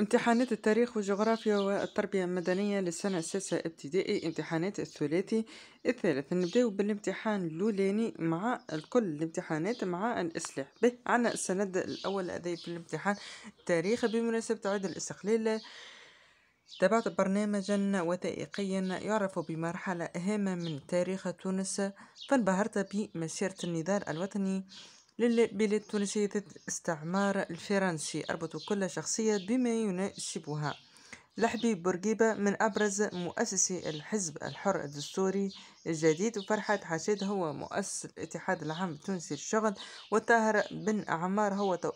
امتحانات التاريخ والجغرافيا والتربية المدنية للسنة السادسة ابتدائي امتحانات الثلاثي الثالث نبداو بالامتحان الأولاني مع الكل الامتحانات مع الإصلاح به عنا السند الأول أدي في الامتحان التاريخ بمناسبة عيد الاستقلال تابعت برنامجا وثائقيا يعرف بمرحلة هامة من تاريخ تونس فانبهرت بمسيرة النضال الوطني ضد استعمار الفرنسي أربط كل شخصية بما يناسبها لحبيب بورقيبة من أبرز مؤسسي الحزب الحر الدستوري الجديد وفرحات حشيد هو مؤسس الاتحاد العام التونسي للشغل وطاهر بن عمار هو تو...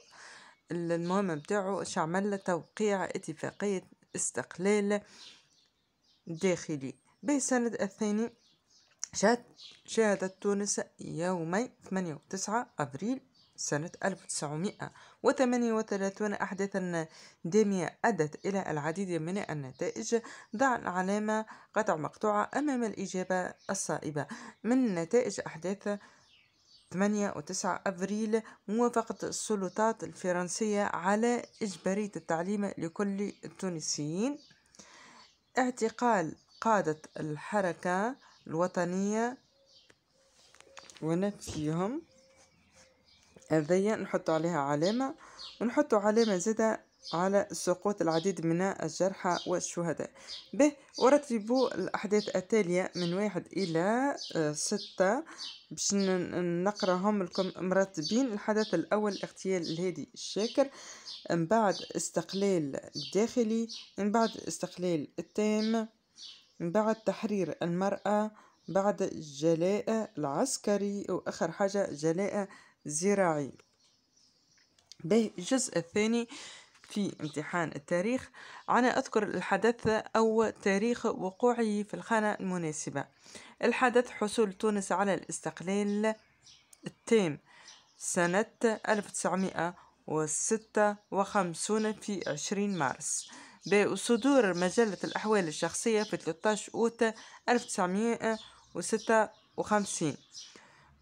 المهم بتاعه شعمل توقيع اتفاقية استقلال داخلي بسنة الثاني شهدت تونس يومي 8 و 9 أبريل سنة 1938 أحداثا دامية أدت إلى العديد من النتائج ضع العلامة قطع مقطوعة أمام الإجابة الصائبة من نتائج أحداث 8 و 9 أبريل موافقة السلطات الفرنسية على إجبارية التعليم لكل التونسيين اعتقال قادة الحركة الوطنية ونفيهم هذيا نحط عليها علامة ونحط علامة زادة على سقوط العديد من الجرحى والشهداء به ورتبوا الأحداث التالية من واحد إلى آه، ستة باش نقراهم لكم مرتبين الحدث الأول اغتيال الهادي الشاكر من بعد استقلال داخلي من بعد استقلال التام من بعد تحرير المرأة بعد الجلاء العسكري وآخر حاجة جلاء زراعي به الجزء الثاني في امتحان التاريخ أنا أذكر الحدث أو تاريخ وقوعه في الخانة المناسبة الحدث حصول تونس على الاستقلال التام سنة 1956 في 20 مارس بصدور مجلة الأحوال الشخصية في 13 أوت 1956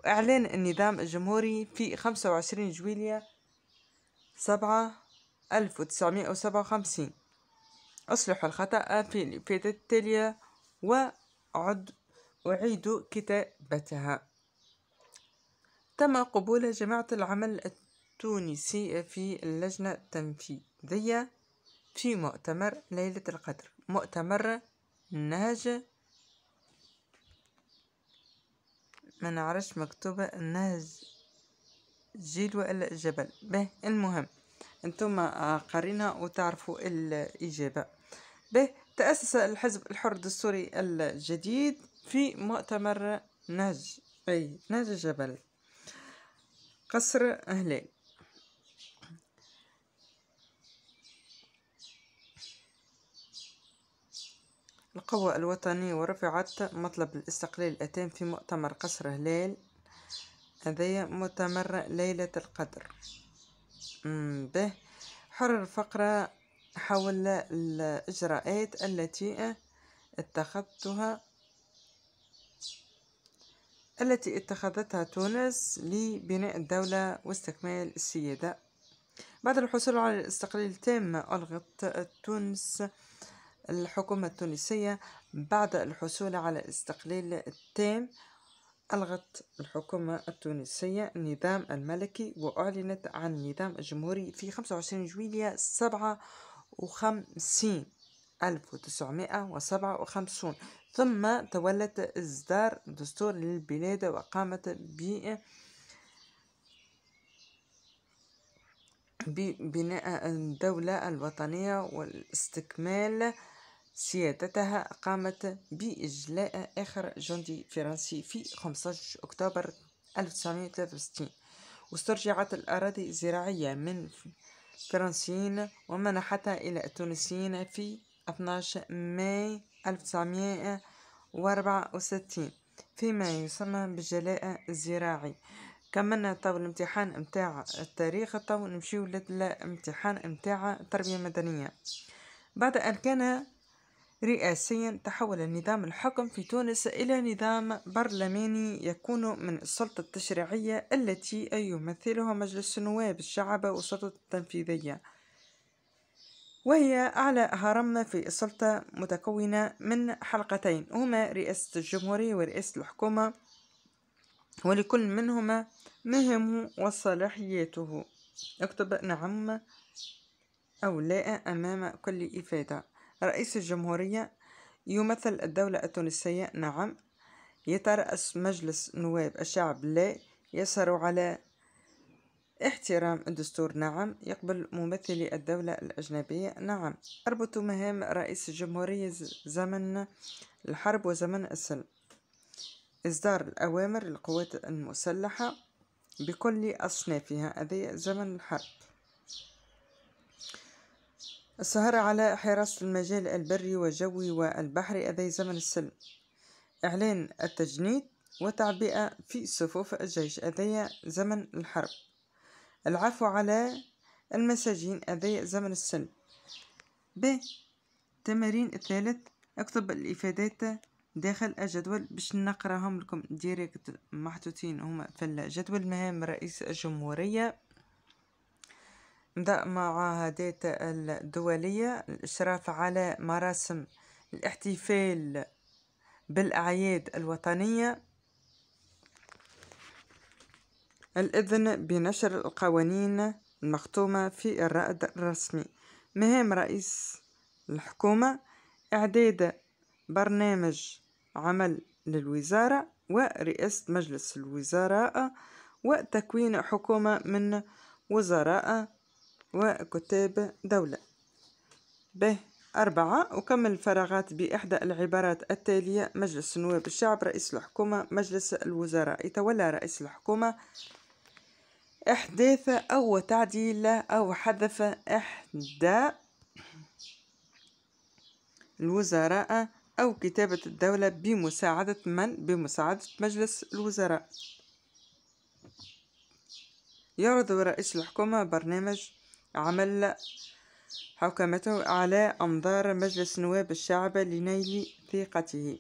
وإعلان النظام الجمهوري في 25 جويلية 7 1957 أصلح الخطأ في الإفادة التالية وعد أعيد كتابتها تم قبول جماعة العمل التونسي في اللجنة التنفيذية في مؤتمر ليلة القدر مؤتمر النهج ما نعرفش مكتوبة النهج جيل ولا جبل به المهم انتم قرينا وتعرفوا الإجابة به تأسس الحزب الحر الدستوري الجديد في مؤتمر نهج أي نهج الجبل قصر أهلين القوى الوطنية ورفعت مطلب الاستقلال التام في مؤتمر قصر هلال هذايا مؤتمر ليلة القدر به حرر فقرة حول الإجراءات التي اتخذتها التي اتخذتها تونس لبناء الدولة واستكمال السيادة بعد الحصول على الاستقلال التام ألغت تونس الحكومة التونسية بعد الحصول على استقلال التام ألغت الحكومة التونسية النظام الملكي وأعلنت عن النظام الجمهوري في 25 جويلية 57 1957 ثم تولت إصدار دستور للبلاد وقامت ب ببناء الدولة الوطنية والاستكمال سيادتها قامت بإجلاء آخر جندي فرنسي في 15 أكتوبر 1963 واسترجعت الأراضي الزراعية من فرنسيين ومنحتها إلى التونسيين في 12 ماي 1964 فيما يسمى بالجلاء الزراعي كملنا طاو الامتحان نتاع التاريخ طاو نمشيو للامتحان نتاع التربية المدنية بعد أن كان رئاسيا تحول نظام الحكم في تونس إلى نظام برلماني يكون من السلطة التشريعية التي يمثلها مجلس النواب الشعب والسلطة التنفيذية وهي أعلى هرم في السلطة متكونة من حلقتين هما رئاسة الجمهورية ورئاسة الحكومة ولكل منهما مهمه وصلاحيته اكتب نعم أو لا أمام كل إفادة رئيس الجمهورية يمثل الدولة التونسية نعم يترأس مجلس نواب الشعب لا يسهر على احترام الدستور نعم يقبل ممثلي الدولة الأجنبية نعم أربط مهام رئيس الجمهورية زمن الحرب وزمن السلم إصدار الأوامر للقوات المسلحة بكل أصنافها أذية زمن الحرب السهرة على حراسة المجال البري والجوي والبحري أذي زمن السلم إعلان التجنيد وتعبئة في صفوف الجيش أذي زمن الحرب العفو على المساجين أذي زمن السلم ب تمارين الثالث اكتب الإفادات داخل الجدول باش نقراهم لكم ديريكت محطوطين هما في الجدول مهام رئيس الجمهورية نبدأ مع داتا الدولية الإشراف على مراسم الاحتفال بالأعياد الوطنية الإذن بنشر القوانين المختومة في الرائد الرسمي مهام رئيس الحكومة إعداد برنامج عمل للوزارة ورئاسة مجلس الوزراء وتكوين حكومة من وزراء وكتاب دولة به أربعة أكمل الفراغات بإحدى العبارات التالية مجلس نواب الشعب رئيس الحكومة مجلس الوزراء يتولى رئيس الحكومة إحداث أو تعديل أو حذف إحدى الوزراء أو كتابة الدولة بمساعدة من؟ بمساعدة مجلس الوزراء يعرض رئيس الحكومة برنامج عمل حكمته على أنظار مجلس نواب الشعب لنيل ثقته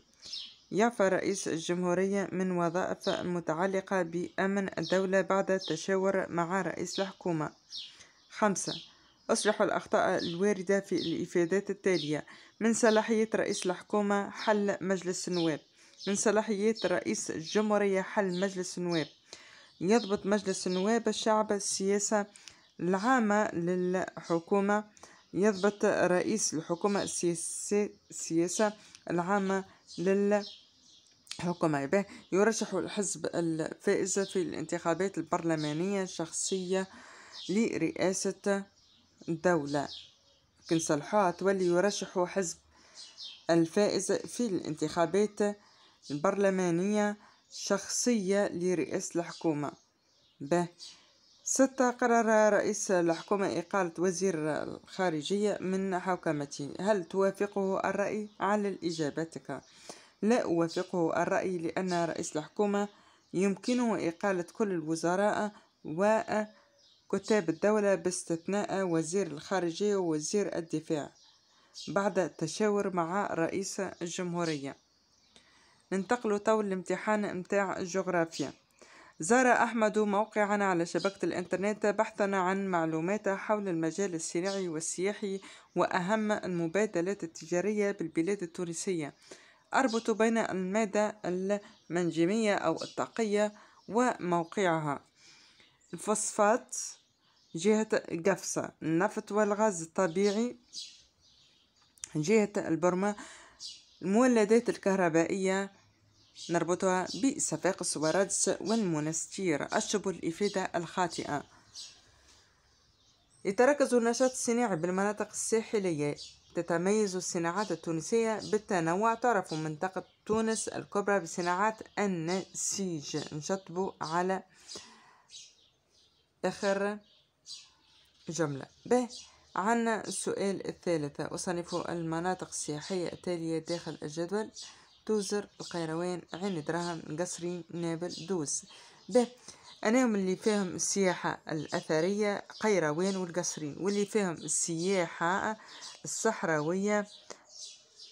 يعفى رئيس الجمهورية من وظائف متعلقة بأمن الدولة بعد تشاور مع رئيس الحكومة خمسة أصلح الأخطاء الواردة في الإفادات التالية من صلاحية رئيس الحكومة حل مجلس النواب من صلاحية رئيس الجمهورية حل مجلس النواب يضبط مجلس النواب الشعب السياسة العامة للحكومة يضبط رئيس الحكومة السياسة العامة للحكومة يبه يرشح الحزب الفائز في الانتخابات البرلمانية الشخصية لرئاسة الدولة يمكن صالحوها تولي يرشح حزب الفائز في الانتخابات البرلمانية شخصية لرئيس الحكومة ب ستة قرر رئيس الحكومة إقالة وزير الخارجية من حوكمته هل توافقه الرأي على إجابتك لا أوافقه الرأي لأن رئيس الحكومة يمكنه إقالة كل الوزراء و كتاب الدولة باستثناء وزير الخارجية ووزير الدفاع بعد التشاور مع رئيس الجمهورية ننتقل طول الامتحان متاع الجغرافيا زار أحمد موقعنا على شبكة الإنترنت بحثا عن معلومات حول المجال الصناعي والسياحي وأهم المبادلات التجارية بالبلاد التونسية أربط بين المادة المنجمية أو الطاقية وموقعها الفوسفات جهة قفصة النفط والغاز الطبيعي جهة البرمة المولدات الكهربائية نربطها بصفاقس السوارادس والمونستير الشبه الإفادة الخاطئة يتركز النشاط الصناعي بالمناطق الساحلية تتميز الصناعات التونسية بالتنوع تعرف منطقة تونس الكبرى بصناعات النسيج نشطب على آخر جملة ب عنا السؤال الثالثة أصنف المناطق السياحية التالية داخل الجدول توزر القيروان عين دراهم قصرين نابل دوس ب أنا من اللي فاهم السياحة الأثرية قيروان والقصرين واللي فاهم السياحة الصحراوية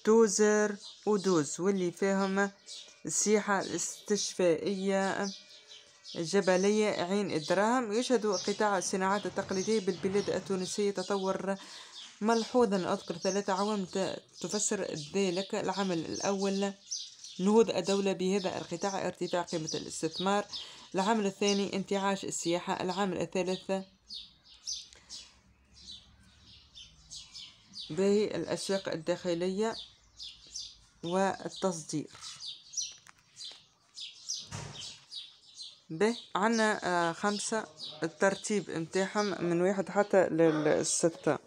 توزر ودوز واللي فاهم السياحة الاستشفائية جبلية عين الدراهم يشهد قطاع الصناعات التقليدية بالبلاد التونسية تطور ملحوظا أذكر ثلاثة عوامل تفسر ذلك العمل الأول نهوض الدولة بهذا القطاع ارتفاع قيمة الاستثمار العامل الثاني انتعاش السياحة العامل الثالث باهي الأسواق الداخلية والتصدير به عنا آه، خمسة الترتيب متاعهم من واحد حتى للستة